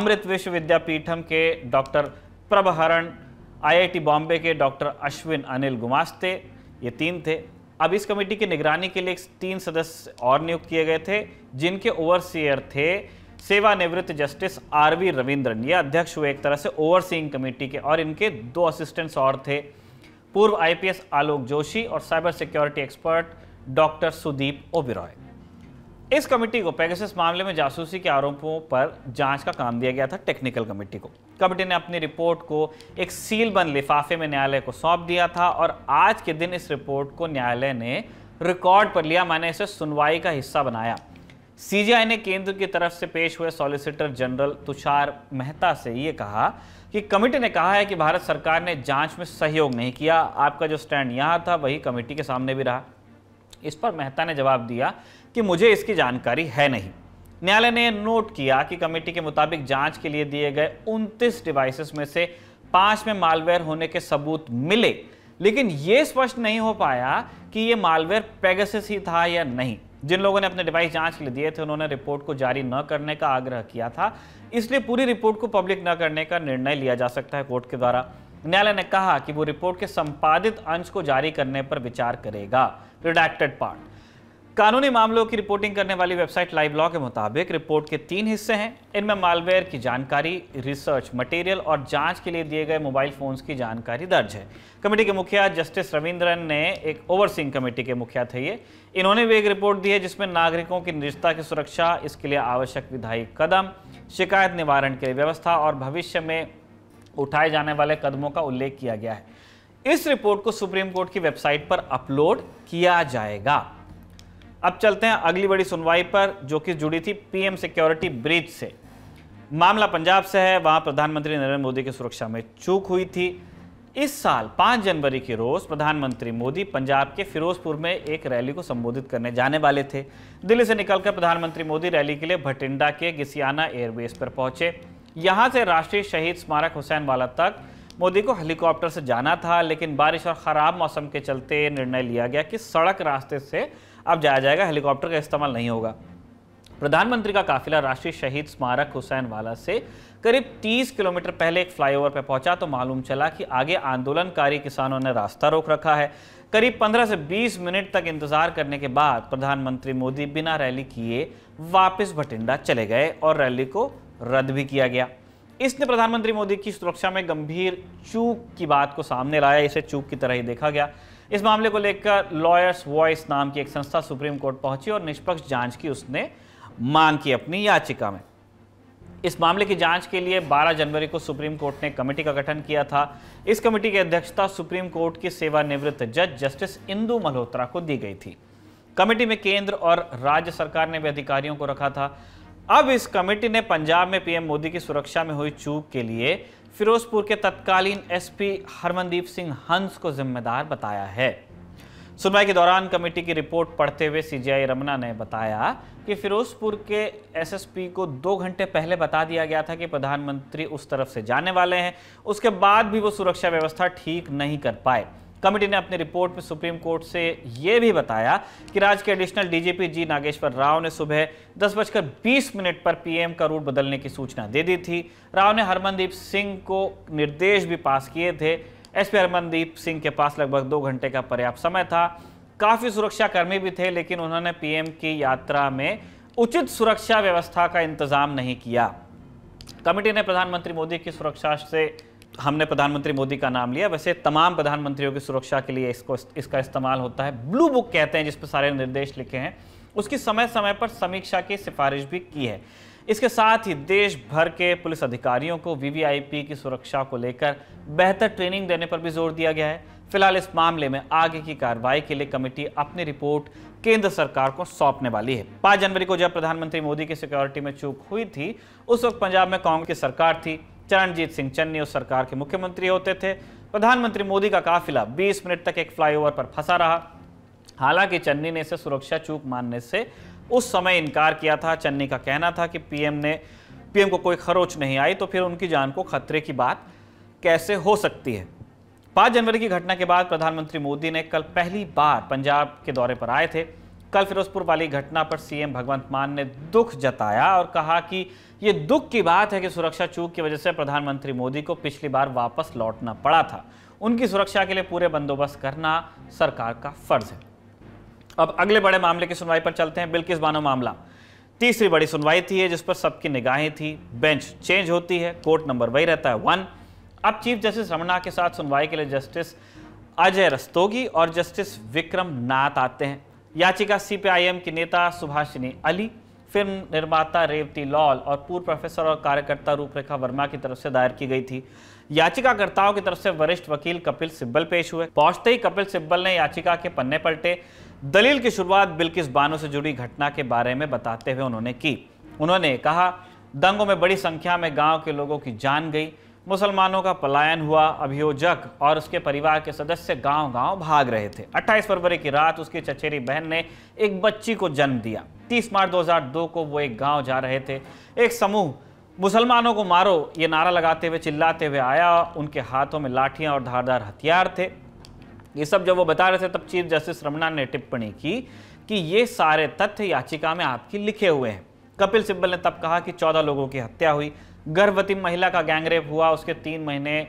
अमृत विश्वविद्यापीठम के डॉक्टर प्रभहरण आईआईटी बॉम्बे के डॉक्टर अश्विन अनिल गुमास्ते ये तीन थे अब इस कमेटी की निगरानी के लिए तीन सदस्य और नियुक्त किए गए थे जिनके ओवरसीयर थे सेवानिवृत्त जस्टिस आर वी रविंद्रन ये अध्यक्ष हुए एक तरह से ओवरसीइंग कमेटी के और इनके दो असिस्टेंट्स और थे पूर्व आईपीएस आलोक जोशी और cyber security expert doctor Sudeep Oberoi इस कमेटी को पैगसिस मामले में जासूसी के आरोपों पर जांच का काम दिया गया था टेक्निकल कमेटी को कमिटी ने अपनी रिपोर्ट को एक सील बंद लिफाफे में न्यायालय को सौंप दिया था और आज के दिन इस रिपोर्ट को न्यायालय ने रिकॉर्ड पर लिया मैंने इसे सुनवाई का हिस्सा बनाया सीजीआई ने केंद्र की तरफ से पेश हुए सॉलिसिटर जनरल तुषार मेहता से ये कहा कि कमेटी ने कहा है कि भारत सरकार ने जांच में सहयोग नहीं किया आपका जो स्टैंड यहाँ था वही कमेटी के सामने भी रहा इस पर मेहता ने जवाब दिया कि मुझे इसकी जानकारी है नहीं न्यायालय ने नोट किया कि कमेटी के मुताबिक जांच के लिए दिए गए 29 डिवाइसेस में से पांच में मालवेयर होने के सबूत मिले लेकिन यह स्पष्ट नहीं हो पाया कि यह मालवेयर पेगसिस ही था या नहीं जिन लोगों ने अपने डिवाइस जांच के लिए दिए थे उन्होंने रिपोर्ट को जारी न करने का आग्रह किया था इसलिए पूरी रिपोर्ट को पब्लिक न करने का निर्णय लिया जा सकता है कोर्ट के द्वारा न्यायालय ने कहा कि वो रिपोर्ट के संपादित अंश को जारी करने पर विचार करेगा रिडैक्टेड पार्ट कानूनी मामलों की रिपोर्टिंग करने वाली वेबसाइट लाइव लॉ के मुताबिक रिपोर्ट के तीन हिस्से हैं इनमें मालवेयर की जानकारी रिसर्च मटेरियल और जांच के लिए दिए गए मोबाइल फोन्स की जानकारी दर्ज है कमेटी के मुखिया जस्टिस रविंद्रन ने एक ओवरसिंग कमेटी के मुखिया थे ये इन्होंने भी एक रिपोर्ट दी है जिसमें नागरिकों की निजता की सुरक्षा इसके लिए आवश्यक विधायी कदम शिकायत निवारण के लिए व्यवस्था और भविष्य में उठाए जाने वाले कदमों का उल्लेख किया गया है इस रिपोर्ट को सुप्रीम कोर्ट की वेबसाइट पर अपलोड किया जाएगा अब चलते हैं अगली बड़ी सुनवाई पर जो कि जुड़ी थी पीएम सिक्योरिटी ब्रिज से मामला पंजाब से है वहां प्रधानमंत्री नरेंद्र मोदी की सुरक्षा में चूक हुई थी इस साल 5 जनवरी के रोज प्रधानमंत्री मोदी पंजाब के फिरोजपुर में एक रैली को संबोधित करने जाने वाले थे दिल्ली से निकलकर प्रधानमंत्री मोदी रैली के लिए भटिंडा के गिसियाना एयरबेस पर पहुंचे यहां से राष्ट्रीय शहीद स्मारक हुसैन वाला तक मोदी को हेलीकॉप्टर से जाना था लेकिन बारिश और ख़राब मौसम के चलते निर्णय लिया गया कि सड़क रास्ते से अब जाया जाएगा हेलीकॉप्टर का इस्तेमाल नहीं होगा प्रधानमंत्री का काफिला राष्ट्रीय शहीद स्मारक हुसैन वाला से करीब 30 किलोमीटर पहले एक फ्लाईओवर पर पहुंचा तो मालूम चला कि आगे आंदोलनकारी किसानों ने रास्ता रोक रखा है करीब 15 से 20 मिनट तक इंतजार करने के बाद प्रधानमंत्री मोदी बिना रैली किए वापस भटिंडा चले गए और रैली को रद्द भी किया गया इसने प्रधानमंत्री मोदी की सुरक्षा में गंभीर चूक की बात को सामने लाया इसे चूक की तरह ही देखा गया इस मामले को लेकर लॉयर्स वॉइस नाम की एक संस्था सुप्रीम कोर्ट पहुंची और निष्पक्ष जांच की उसने मांग की अपनी याचिका में इस मामले की जांच के लिए 12 जनवरी को सुप्रीम कोर्ट ने कमेटी का गठन किया था इस कमेटी की अध्यक्षता सुप्रीम कोर्ट के सेवानिवृत्त जज जस्टिस इंदू मल्होत्रा को दी गई थी कमेटी में केंद्र और राज्य सरकार ने भी अधिकारियों को रखा था अब इस कमेटी ने पंजाब में पीएम मोदी की सुरक्षा में हुई चूक के लिए फिरोजपुर के तत्कालीन एसपी हरमनदीप सिंह हंस को जिम्मेदार बताया है सुनवाई के दौरान कमेटी की रिपोर्ट पढ़ते हुए सीजीआई रमना ने बताया कि फिरोजपुर के एसएसपी को दो घंटे पहले बता दिया गया था कि प्रधानमंत्री उस तरफ से जाने वाले हैं उसके बाद भी वो सुरक्षा व्यवस्था ठीक नहीं कर पाए कमेटी ने अपनी रिपोर्ट में सुप्रीम कोर्ट से यह भी बताया कि राज्य के additional DGP G Nageswara Rao ने सुबह दस बजकर बीस मिनट पर पीएम का रूट बदलने की सूचना दे दी थी राव ने हरमनदीप सिंह को निर्देश भी पास किए थे एसपी हरमनदीप सिंह के पास लगभग दो घंटे का पर्याप्त समय था काफ़ी सुरक्षाकर्मी भी थे लेकिन उन्होंने पीएम की यात्रा में उचित सुरक्षा व्यवस्था का इंतजाम नहीं किया कमेटी ने प्रधानमंत्री मोदी की सुरक्षा से हमने प्रधानमंत्री मोदी का नाम लिया वैसे तमाम प्रधानमंत्रियों की सुरक्षा के लिए इसको इसका इस्तेमाल होता है ब्लू बुक कहते हैं जिस पर सारे निर्देश लिखे हैं उसकी समय समय पर समीक्षा की सिफारिश भी की है इसके साथ ही देश भर के पुलिस अधिकारियों को वीवीआईपी की सुरक्षा को लेकर बेहतर ट्रेनिंग देने पर भी जोर दिया गया है फिलहाल इस मामले में आगे की कार्रवाई के लिए कमेटी अपनी रिपोर्ट केंद्र सरकार को सौंपने वाली है पांच जनवरी को जब प्रधानमंत्री मोदी की सिक्योरिटी में चूक हुई थी उस वक्त पंजाब में कांग्रेस की सरकार थी चरणजीत सिंह चन्नी उस सरकार के मुख्यमंत्री होते थे प्रधानमंत्री मोदी का काफिला 20 मिनट तक एक फ्लाईओवर पर फंसा रहा हालांकि चन्नी ने इसे सुरक्षा चूक मानने से उस समय इनकार किया था चन्नी का कहना था कि पीएम ने पीएम को कोई खरोच नहीं आई तो फिर उनकी जान को खतरे की बात कैसे हो सकती है पांच जनवरी की घटना के बाद प्रधानमंत्री मोदी ने कल पहली बार पंजाब के दौरे पर आए थे कल फिरोजपुर वाली घटना पर सीएम भगवंत मान ने दुख जताया और कहा कि ये दुख की बात है कि सुरक्षा चूक की वजह से प्रधानमंत्री मोदी को पिछली बार वापस लौटना पड़ा था उनकी सुरक्षा के लिए पूरे बंदोबस्त करना सरकार का फर्ज है अब अगले बड़े मामले की सुनवाई पर चलते हैं बिल्किस बानो मामला तीसरी बड़ी सुनवाई थी जिस पर सबकी निगाहें थी बेंच चेंज होती है कोर्ट नंबर वही रहता है वन अब चीफ जस्टिस रमना के साथ सुनवाई के लिए जस्टिस अजय रस्तोगी और जस्टिस विक्रम नाथ आते हैं याचिका सीपीआईएम की नेता सुभाषिनी अली फिल्म निर्माता रेवती लॉल और पूर्व प्रोफेसर और कार्यकर्ता रूपरेखा वर्मा की तरफ से दायर की गई थी याचिकाकर्ताओं की तरफ से वरिष्ठ वकील कपिल सिब्बल पेश हुए पहुंचते ही कपिल सिब्बल ने याचिका के पन्ने पलटे दलील की शुरुआत बिल्किस बानो से जुड़ी घटना के बारे में बताते हुए उन्होंने की उन्होंने कहा दंगों में बड़ी संख्या में गांव के लोगों की जान गई मुसलमानों का पलायन हुआ अभियोजक और उसके परिवार के सदस्य गांव-गांव भाग रहे थे 28 फरवरी की रात उसकी चचेरी बहन ने एक बच्ची को जन्म दिया 30 मार्च 2002 को वो एक गांव जा रहे थे एक समूह मुसलमानों को मारो ये नारा लगाते हुए चिल्लाते हुए आया उनके हाथों में लाठियां और धारदार हथियार थे ये सब जब वो बता रहे थे तब चीफ जस्टिस रमना ने टिप्पणी की कि ये सारे तथ्य याचिका में आपकी लिखे हुए हैं कपिल सिब्बल ने तब कहा कि चौदह लोगों की हत्या हुई गर्भवती महिला का गैंगरेप हुआ उसके तीन महीने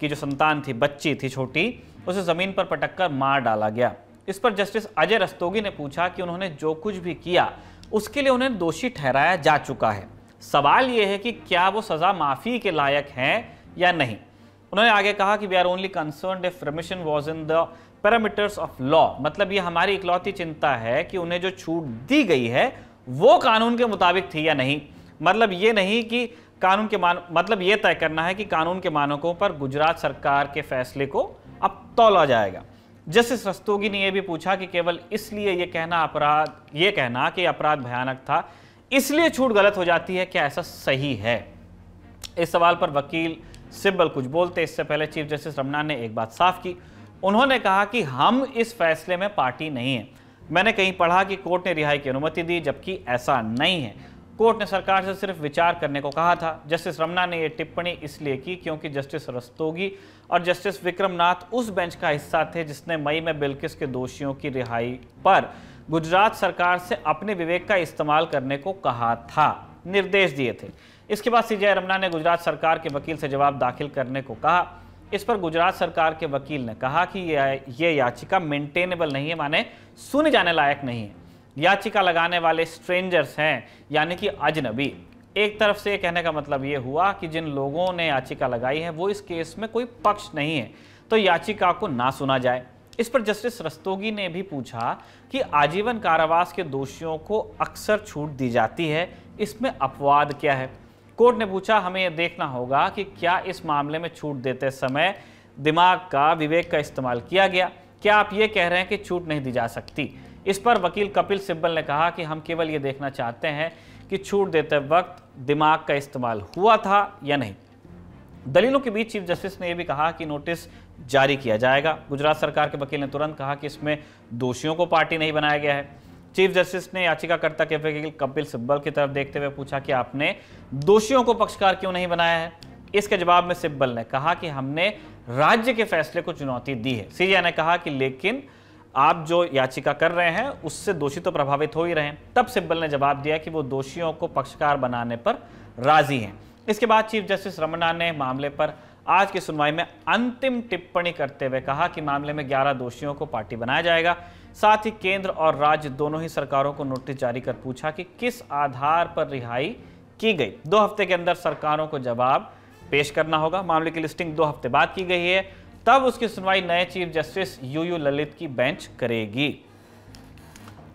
की जो संतान थी बच्ची थी छोटी उसे ज़मीन पर पटक कर मार डाला गया इस पर जस्टिस अजय रस्तोगी ने पूछा कि उन्होंने जो कुछ भी किया उसके लिए उन्हें दोषी ठहराया जा चुका है सवाल ये है कि क्या वो सज़ा माफ़ी के लायक हैं या नहीं उन्होंने आगे कहा कि we are only concern if remission was in the parameters of law मतलब ये हमारी इकलौती चिंता है कि उन्हें जो छूट दी गई है वो कानून के मुताबिक थी या नहीं मतलब ये नहीं कि कानून के मान मतलब ये तय करना है कि कानून के मानकों पर गुजरात सरकार के फैसले को अब तोला जाएगा जस्टिस रस्तोगी ने यह भी पूछा कि केवल इसलिए यह कहना अपराध ये कहना कि अपराध भयानक था इसलिए छूट गलत हो जाती है क्या ऐसा सही है इस सवाल पर वकील सिब्बल कुछ बोलते इससे पहले चीफ जस्टिस रमना ने एक बात साफ की उन्होंने कहा कि हम इस फैसले में पार्टी नहीं है मैंने कहीं पढ़ा कि कोर्ट ने रिहाई की अनुमति दी जबकि ऐसा नहीं है कोर्ट ने सरकार से सिर्फ विचार करने को कहा था जस्टिस रमना ने यह टिप्पणी इसलिए की क्योंकि जस्टिस रस्तोगी और जस्टिस विक्रमनाथ उस बेंच का हिस्सा थे जिसने मई में बिल्किस के दोषियों की रिहाई पर गुजरात सरकार से अपने विवेक का इस्तेमाल करने को कहा था निर्देश दिए थे इसके बाद सीजे रमना ने गुजरात सरकार के वकील से जवाब दाखिल करने को कहा इस पर गुजरात सरकार के वकील ने कहा कि यह याचिका मेंटेनेबल नहीं है माने सुने जाने लायक नहीं है याचिका लगाने वाले स्ट्रेंजर्स हैं यानी कि अजनबी एक तरफ से कहने का मतलब ये हुआ कि जिन लोगों ने याचिका लगाई है वो इस केस में कोई पक्ष नहीं है तो याचिका को ना सुना जाए इस पर जस्टिस रस्तोगी ने भी पूछा कि आजीवन कारावास के दोषियों को अक्सर छूट दी जाती है इसमें अपवाद क्या है कोर्ट ने पूछा हमें यह देखना होगा कि क्या इस मामले में छूट देते समय दिमाग का विवेक का इस्तेमाल किया गया क्या आप ये कह रहे हैं कि छूट नहीं दी जा सकती इस पर वकील कपिल सिब्बल ने कहा कि हम केवल ये देखना चाहते हैं कि छूट देते वक्त दिमाग का इस्तेमाल हुआ था या नहीं दलीलों के बीच चीफ जस्टिस ने यह भी कहा कि नोटिस जारी किया जाएगा गुजरात सरकार के वकील ने तुरंत कहा कि इसमें दोषियों को पार्टी नहीं बनाया गया है चीफ जस्टिस ने याचिकाकर्ता के वकील कपिल सिब्बल की तरफ देखते हुए पूछा कि आपने दोषियों को पक्षकार क्यों नहीं बनाया है इसके जवाब में सिब्बल ने कहा कि हमने राज्य के फैसले को चुनौती दी है सीजीआई ने कहा कि लेकिन आप जो याचिका कर रहे हैं उससे दोषी तो प्रभावित हो ही रहे हैं तब सिब्बल ने जवाब दिया कि वो दोषियों को पक्षकार बनाने पर राजी हैं इसके बाद चीफ जस्टिस रमना ने मामले पर आज की सुनवाई में अंतिम टिप्पणी करते हुए कहा कि मामले में 11 दोषियों को पार्टी बनाया जाएगा साथ ही केंद्र और राज्य दोनों ही सरकारों को नोटिस जारी कर पूछा कि किस आधार पर रिहाई की गई दो हफ्ते के अंदर सरकारों को जवाब पेश करना होगा मामले की लिस्टिंग दो हफ्ते बाद की गई है तब उसकी सुनवाई नए चीफ जस्टिस यूयू ललित की बेंच करेगी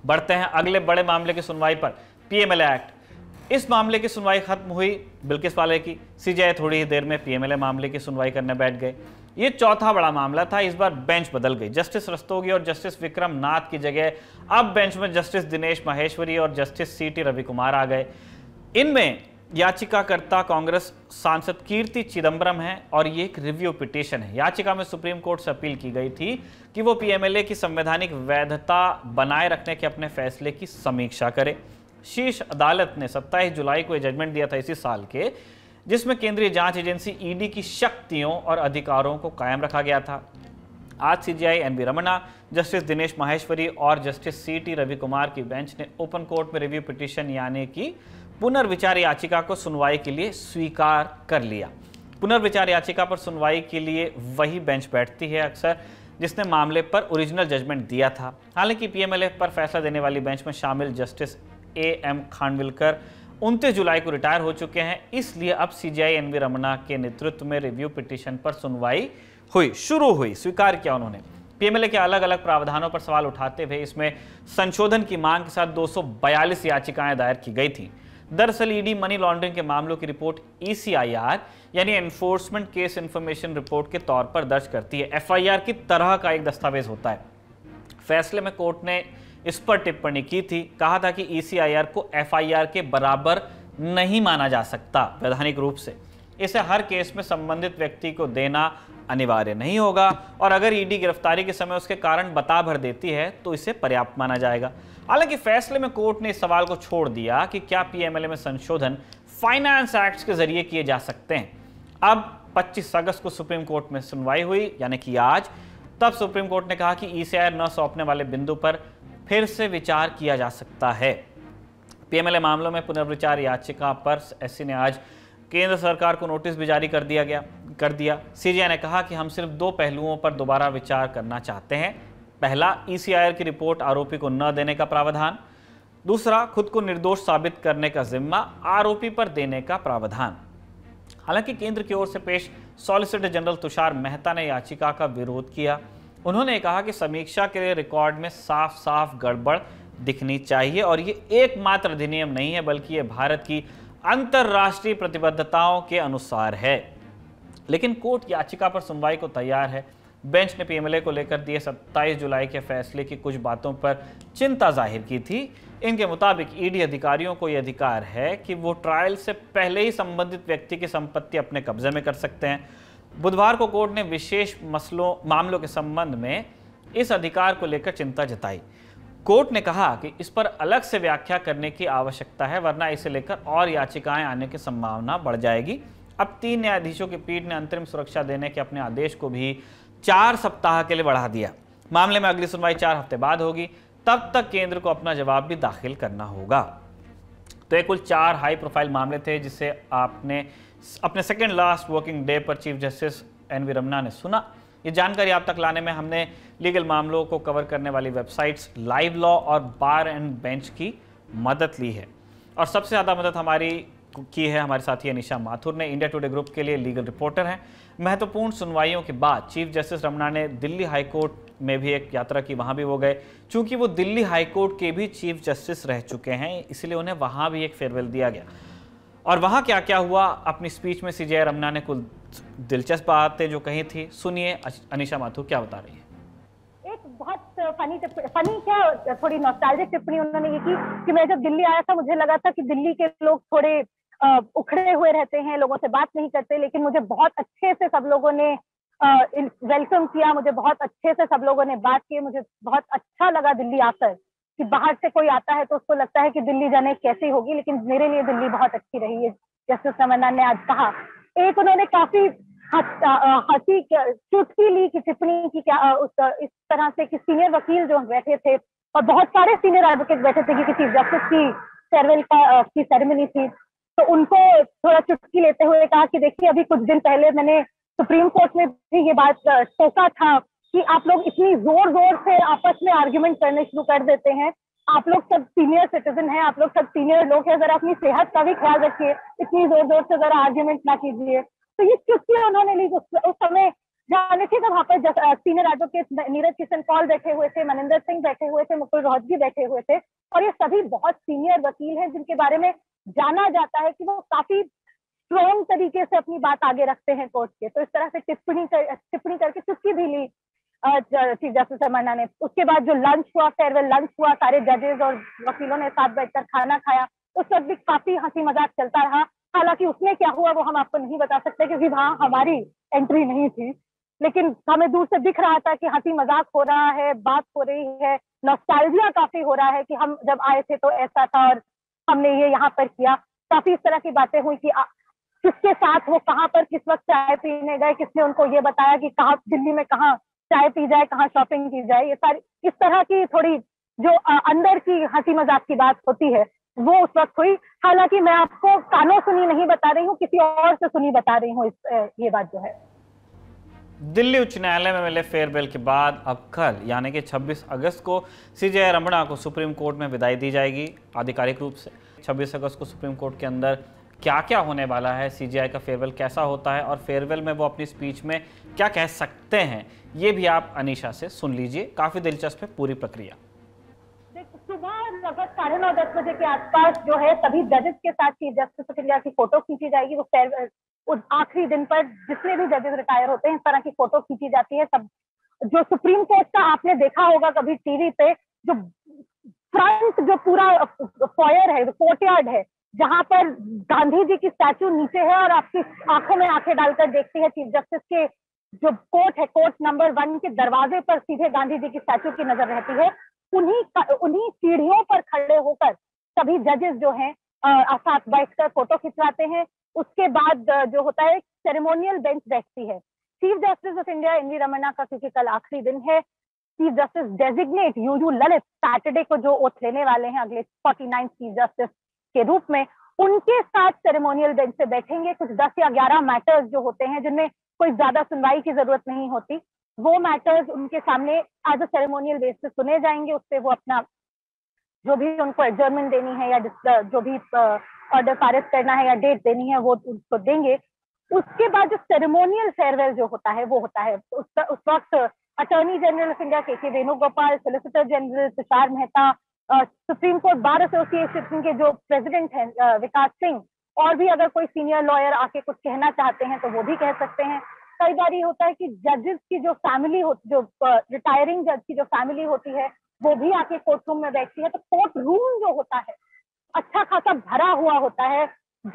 बढ़ते हैं अगले बड़े मामले की सुनवाई पर पीएमएलए एक्ट इस मामले की सुनवाई खत्म हुई बिल्किस वाले की सीजीआई थोड़ी ही देर में पीएमएलए मामले की सुनवाई करने बैठ गए ये चौथा बड़ा मामला था इस बार बेंच बदल गई जस्टिस रस्तोगी और जस्टिस विक्रम नाथ की जगह अब बेंच में जस्टिस दिनेश माहेश्वरी और justice C T Ravi Kumar आ गए इनमें याचिकाकर्ता कांग्रेस सांसद कीर्ति चिदंबरम है और ये एक रिव्यू पिटिशन है याचिका में सुप्रीम कोर्ट से अपील की गई थी कि वो पीएमएलए की संवैधानिक वैधता बनाए रखने के अपने फैसले की समीक्षा करे शीर्ष अदालत ने 27 जुलाई को यह जजमेंट दिया था इसी साल के जिसमें केंद्रीय जांच एजेंसी ईडी की शक्तियों और अधिकारों को कायम रखा गया था आज CJI NV Ramana justice Dinesh Maheshwari और justice C T Ravi Kumar की बेंच ने ओपन कोर्ट में रिव्यू पिटिशन यानी कि पुनर्विचार याचिका को सुनवाई के लिए स्वीकार कर लिया पुनर्विचार याचिका पर सुनवाई के लिए वही बेंच बैठती है अक्सर जिसने मामले पर ओरिजिनल जजमेंट दिया था हालांकि पीएमएलए पर फैसला देने वाली बेंच में शामिल जस्टिस ए एम खानविलकर 29 जुलाई को रिटायर हो चुके हैं इसलिए अब सीजीआई एनवी रमना के नेतृत्व में रिव्यू पिटिशन पर सुनवाई हुई शुरू हुई स्वीकार किया उन्होंने पीएमएलए के अलग अलग प्रावधानों पर सवाल उठाते हुए इसमें संशोधन की मांग के साथ 242 याचिकाएं दायर की गई थी दरअसल ईडी मनी लॉन्ड्रिंग के मामलों की रिपोर्ट ईसीआईआर e यानी एनफोर्समेंट केस इंफॉर्मेशन रिपोर्ट के तौर पर दर्ज करती है एफआईआर की तरह का एक दस्तावेज होता है फैसले में कोर्ट ने इस पर टिप्पणी की थी कहा था कि ईसीआईआर e को एफआईआर के बराबर नहीं माना जा सकता वैधानिक रूप से इसे हर केस में संबंधित व्यक्ति को देना अनिवार्य नहीं होगा और अगर ईडी e गिरफ्तारी के समय उसके कारण बता भर देती है तो इसे पर्याप्त माना जाएगा हालांकि फैसले में कोर्ट ने इस सवाल को छोड़ दिया कि क्या पीएमएलए में संशोधन फाइनेंस एक्ट के जरिए किए जा सकते हैं अब 25 अगस्त को सुप्रीम कोर्ट में सुनवाई हुई यानी कि आज तब सुप्रीम कोर्ट ने कहा कि ईसीआर e न सौंपने वाले बिंदु पर फिर से विचार किया जा सकता है पीएमएलए मामलों में पुनर्विचार याचिका पर एससी ने आज केंद्र सरकार को नोटिस भी जारी कर दिया गया कर दिया सीजीआई ने कहा कि हम सिर्फ दो पहलुओं पर दोबारा विचार करना चाहते हैं पहला ईसीआईआर e की रिपोर्ट आरोपी को न देने का प्रावधान दूसरा खुद को निर्दोष साबित करने का जिम्मा आरोपी पर देने का प्रावधान हालांकि केंद्र की ओर से पेश सॉलिसिटर जनरल तुषार मेहता ने याचिका का विरोध किया उन्होंने कहा कि समीक्षा के लिए रिकॉर्ड में साफ साफ गड़बड़ दिखनी चाहिए और ये एकमात्र अधिनियम नहीं है बल्कि ये भारत की अंतर्राष्ट्रीय प्रतिबद्धताओं के अनुसार है लेकिन कोर्ट याचिका पर सुनवाई को तैयार है बेंच ने पीएमएलए को लेकर दिए 27 जुलाई के फैसले की कुछ बातों पर चिंता जाहिर की थी इनके मुताबिक ईडी अधिकारियों को यह अधिकार है कि वो ट्रायल से पहले ही संबंधित व्यक्ति की संपत्ति अपने कब्जे में कर सकते हैं बुधवार को कोर्ट ने विशेष मसलों मामलों के संबंध में इस अधिकार को लेकर चिंता जताई कोर्ट ने कहा कि इस पर अलग से व्याख्या करने की आवश्यकता है वरना इसे लेकर और याचिकाएं आने की संभावना बढ़ जाएगी अब तीन न्यायाधीशों की पीठ ने अंतरिम सुरक्षा देने के अपने आदेश को भी चार सप्ताह के लिए बढ़ा दिया मामले में अगली सुनवाई चार हफ्ते बाद होगी तब तक केंद्र को अपना जवाब भी दाखिल करना होगा तो ये कुल चार हाई प्रोफाइल मामले थे जिसे आपने अपने सेकेंड लास्ट वर्किंग डे पर chief justice N V Ramana ने सुना ये जानकारी आप तक लाने में हमने लीगल मामलों को कवर करने वाली वेबसाइट्स लाइव लॉ और बार एंड बेंच की मदद ली है और सबसे ज़्यादा मदद हमारी की है हमारे साथी अनिशा माथुर ने इंडिया टुडे ग्रुप के लिए लीगल रिपोर्टर हैं महत्वपूर्ण सुनवाइयों के बाद चीफ जस्टिस रमना ने दिल्ली हाईकोर्ट में भी एक यात्रा की वहाँ भी वो गए चूँकि वो दिल्ली हाईकोर्ट के भी चीफ जस्टिस रह चुके हैं इसलिए उन्हें वहाँ भी एक फेयरवेल दिया गया और वहाँ क्या क्या हुआ अपनी स्पीच में सी जय रमना ने कुल दिलचस्प बातें जो कही थी सुनिए अनिशा माथुर क्या बता रही है एक बहुत फनी फनी क्या थोड़ी नॉस्टैल्जिक टिप्पणी उन्होंने ये की कि मैं जब दिल्ली आया था मुझे लगा था कि दिल्ली के लोग थोड़े उखड़े हुए रहते हैं लोगों से बात नहीं करते लेकिन मुझे बहुत अच्छे से सब लोगों ने वेलकम किया मुझे बहुत अच्छे से सब लोगों ने बात की मुझे बहुत अच्छा लगा दिल्ली आकर कि बाहर से कोई आता है तो उसको लगता है कि दिल्ली जाने कैसी होगी लेकिन मेरे लिए दिल्ली बहुत अच्छी रही है जस्टिस रमन्ना ने आज कहा एक उन्होंने काफी हंसी चुटकी ली कि टिप्पणी की क्या उस इस तरह से कि सीनियर वकील जो बैठे थे और बहुत सारे सीनियर एडवोकेट बैठे थे कि चीफ जस्टिस की फेयरवेल का की सेरेमनी थी तो उनको थोड़ा चुटकी लेते हुए कहा कि देखिए अभी कुछ दिन पहले मैंने सुप्रीम कोर्ट में भी ये बात टोका था कि आप लोग इतनी जोर जोर से आपस में आर्ग्यूमेंट करने शुरू कर देते हैं आप लोग सब सीनियर सिटीजन हैं आप लोग सब सीनियर लोग हैं जरा अपनी सेहत का भी ख्याल रखिए इतनी जोर जोर से जरा आर्ग्यूमेंट ना कीजिए तो ये चुप्पी उन्होंने ली उस, समय जाने थे वहां पर सीनियर एडवोकेट नीरज किशन कॉल बैठे हुए थे मनिंदर सिंह बैठे हुए थे मुकुल रोहतगी बैठे हुए थे और ये सभी बहुत सीनियर वकील हैं जिनके बारे में जाना जाता है कि वो काफी स्ट्रॉन्ग तरीके से अपनी बात आगे रखते हैं कोर्ट के तो इस तरह से टिप्पणी कर टिप्पणी करके चुप्पी भी ली चीफ जस्टिस रमन्ना ने उसके बाद जो लंच हुआ फेयरवेल लंच हुआ सारे जजेस और वकीलों ने साथ बैठकर खाना खाया उस वक्त भी काफी हंसी मजाक चलता रहा हालांकि उसमें क्या हुआ वो हम आपको नहीं बता सकते क्योंकि वहाँ हमारी एंट्री नहीं थी लेकिन हमें दूर से दिख रहा था कि हंसी मजाक हो रहा है बात हो रही है नॉस्टैल्जिया काफी हो रहा है कि हम जब आए थे तो ऐसा था और हमने ये यहाँ पर किया काफी इस तरह की बातें हुई कि किसके साथ वो कहाँ पर किस वक्त चाय पीने गए किसने उनको ये बताया कि कहाँ दिल्ली में कहाँ चाय पी जाए कहाँ शॉपिंग की जाए ये सारी इस तरह की थोड़ी जो अंदर की हंसी मजाक की बात होती है वो उस वक्त हुई हालांकि मैं आपको कानों सुनी नहीं बता रही हूँ किसी और से सुनी बता रही हूँ ये बात जो है दिल्ली उच्च न्यायालय में मिले फेयरवेल के बाद अब कल यानी कि 26 अगस्त को सी सीजे रमणा को सुप्रीम कोर्ट में विदाई दी जाएगी आधिकारिक रूप से 26 अगस्त को सुप्रीम कोर्ट के अंदर क्या क्या होने वाला है सी का फेयरवेल कैसा होता है और फेयरवेल में वो अपनी स्पीच में क्या कह सकते हैं ये भी आप अनिशा से सुन लीजिए काफी दिलचस्प है पूरी प्रक्रिया सुबह लगभग साढ़े नौ दस बजे के आसपास जो है सभी जजेस के साथ चीफ जस्टिस ऑफ इंडिया की फोटो खींची जाएगी वो उस आखिरी दिन पर जितने भी जजेस रिटायर होते हैं इस तरह की फोटो खींची जाती है सब जो सुप्रीम कोर्ट का आपने देखा होगा कभी टीवी पे जो फ्रंट जो पूरा फॉयर है कोर्टयार्ड है जहां पर गांधी जी की स्टैचू नीचे है और आपकी आंखों में आंखें डालकर देखती है चीफ जस्टिस के जो कोर्ट है कोर्ट नंबर वन के दरवाजे पर सीधे गांधी जी की स्टैचू की नजर रहती है उन्हीं उन्हीं सीढ़ियों पर खड़े होकर सभी जजेस जो हैं साथ बैठकर फोटो खिंचवाते हैं उसके बाद जो होता है सेरेमोनियल बेंच बैठती है chief justice of India N Ramana का क्योंकि कल आखिरी दिन है chief justice designate U Lalit Saturday को जो ओथ लेने वाले हैं अगले फोर्टी नाइन चीफ जस्टिस के रूप में उनके साथ सेरेमोनियल बेंच पे बैठेंगे कुछ दस या ग्यारह मैटर्स जो होते हैं जिनमें कोई ज्यादा सुनवाई की जरूरत नहीं होती वो मैटर्स उनके सामने एज अ सेरेमोनियल बेस पे सुने जाएंगे उससे वो अपना जो भी उनको एडजर्मेंट देनी है या जो भी ऑर्डर पारित करना है या डेट देनी है वो उसको देंगे उसके बाद जो सेरेमोनियल फेयरवेल जो होता है वो होता है उस, उस वक्त attorney general of India K K Venugopal solicitor general Tushar Mehta supreme court bar association के जो प्रेसिडेंट हैं विकास सिंह और भी अगर कोई सीनियर लॉयर आके कुछ कहना चाहते हैं तो वो भी कह सकते हैं कई बार ये होता है कि जजेस की जो फैमिली होती जो रिटायरिंग जज की जो फैमिली होती है वो भी आके कोर्ट रूम में बैठती है तो कोर्ट रूम जो होता है अच्छा खासा भरा हुआ होता है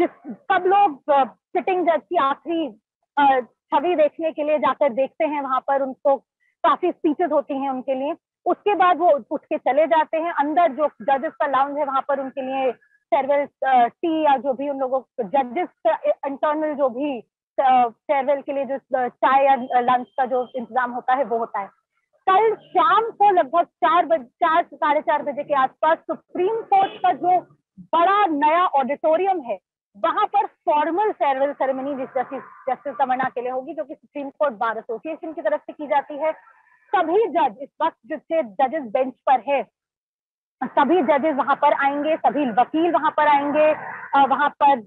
जिस सब लोग सिटिंग जज की आखिरी छवि देखने के लिए जाकर देखते हैं वहां पर उनको काफी स्पीचेस होती हैं उनके लिए उसके बाद वो उठ के चले जाते हैं अंदर जो जजेस का लाउंज है वहां पर उनके लिए फेयरवेल टी या जो भी उन लोगों जजेस का इंटरनल जो भी फेयरवेल के लिए जो चाय या लंच का जो इंतजाम होता है वो होता है कल शाम को लगभग चार बज चार साढ़े चार बजे के आसपास सुप्रीम कोर्ट का जो बड़ा नया ऑडिटोरियम है वहां पर फॉर्मल फेयरवेल सेरेमनी जिस जस्टिस जस्टिस तमन्ना के लिए होगी जो कि सुप्रीम कोर्ट बार एसोसिएशन की तरफ से की जाती है सभी जज इस वक्त जिससे जजेस बेंच पर है सभी जजेस वहां पर आएंगे सभी वकील वहां पर आएंगे वहां पर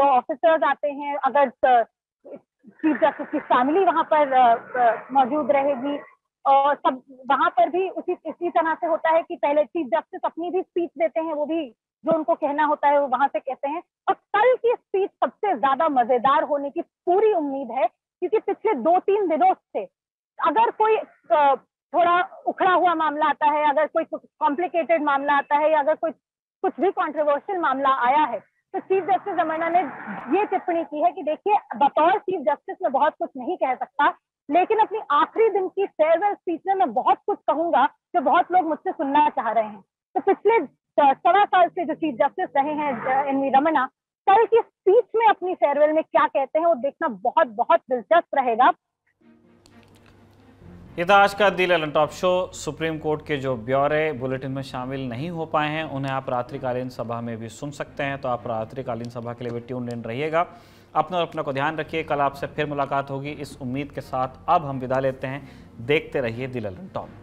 लॉ ऑफिसर्स आते हैं अगर चीफ जस्टिस की फैमिली वहां पर मौजूद रहेगी और सब वहां पर भी उसी इसी तरह से होता है कि पहले चीफ जस्टिस अपनी भी स्पीच देते हैं वो भी जो उनको कहना होता है वो वहां से कहते हैं और कल की स्पीच सबसे ज्यादा मजेदार होने की पूरी उम्मीद है क्योंकि पिछले दो तीन दिनों से अगर कोई थोड़ा उखड़ा हुआ मामला आता है अगर कोई कॉम्प्लिकेटेड मामला आता है या अगर कोई कुछ भी कॉन्ट्रोवर्शियल मामला आया है तो चीफ जस्टिस रमन्ना ने ये टिप्पणी की है कि देखिए बतौर चीफ जस्टिस में बहुत कुछ नहीं कह सकता लेकिन अपनी आखिरी दिन की फेयरवेल स्पीच में मैं बहुत कुछ कहूंगा जो बहुत लोग मुझसे सुनना चाह रहे हैं तो पिछले सवा साल से जो चीफ जस्टिस रहे हैं एन वी रमना कल की स्पीच में अपनी फेयरवेल में क्या कहते हैं वो देखना बहुत बहुत दिलचस्प रहेगा ये था आज का the Lallantop show supreme court के जो ब्यौरे बुलेटिन में शामिल नहीं हो पाए हैं उन्हें आप रात्रिकालीन सभा में भी सुन सकते हैं तो आप रात्रिकालीन सभा के लिए भी ट्यून इन रहिएगा अपना और अपना को ध्यान रखिए कल आपसे फिर मुलाकात होगी इस उम्मीद के साथ अब हम विदा लेते हैं देखते रहिए दिल एलन टॉप